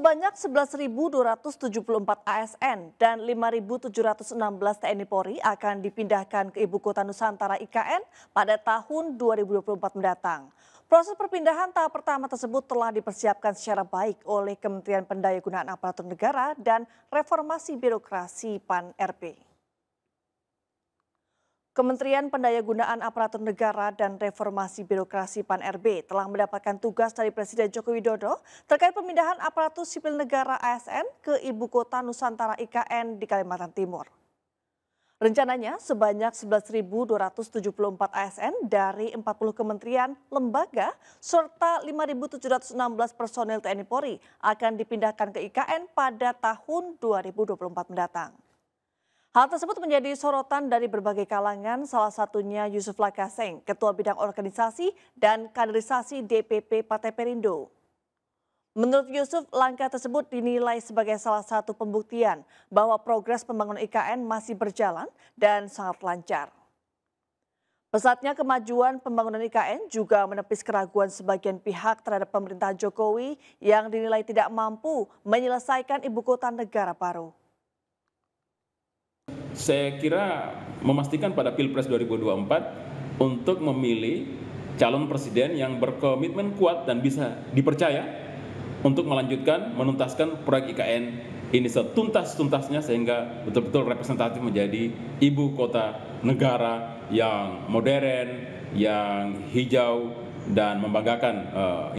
Sebanyak 11.274 ASN dan 5.716 TNI Polri akan dipindahkan ke Ibu Kota Nusantara IKN pada tahun 2024 mendatang. Proses perpindahan tahap pertama tersebut telah dipersiapkan secara baik oleh Kementerian Pendayagunaan Aparatur Negara dan Reformasi Birokrasi pan RP. Kementerian Pendayagunaan Aparatur Negara dan Reformasi Birokrasi PAN-RB telah mendapatkan tugas dari Presiden Joko Widodo terkait pemindahan aparatur sipil negara ASN ke Ibu Kota Nusantara IKN di Kalimantan Timur. Rencananya sebanyak 11.274 ASN dari 40 kementerian, lembaga, serta 5.716 personel TNI Polri akan dipindahkan ke IKN pada tahun 2024 mendatang. Hal tersebut menjadi sorotan dari berbagai kalangan, salah satunya Yusuf Lakaseng, Ketua Bidang Organisasi dan Kaderisasi DPP Partai Perindo. Menurut Yusuf, langkah tersebut dinilai sebagai salah satu pembuktian bahwa progres pembangunan IKN masih berjalan dan sangat lancar. Pesatnya kemajuan pembangunan IKN juga menepis keraguan sebagian pihak terhadap pemerintah Jokowi yang dinilai tidak mampu menyelesaikan ibu kota negara baru saya kira memastikan pada Pilpres 2024 untuk memilih calon presiden yang berkomitmen kuat dan bisa dipercaya untuk melanjutkan menuntaskan proyek IKN ini setuntas-tuntasnya sehingga betul-betul representatif menjadi ibu kota negara yang modern, yang hijau dan membanggakan uh,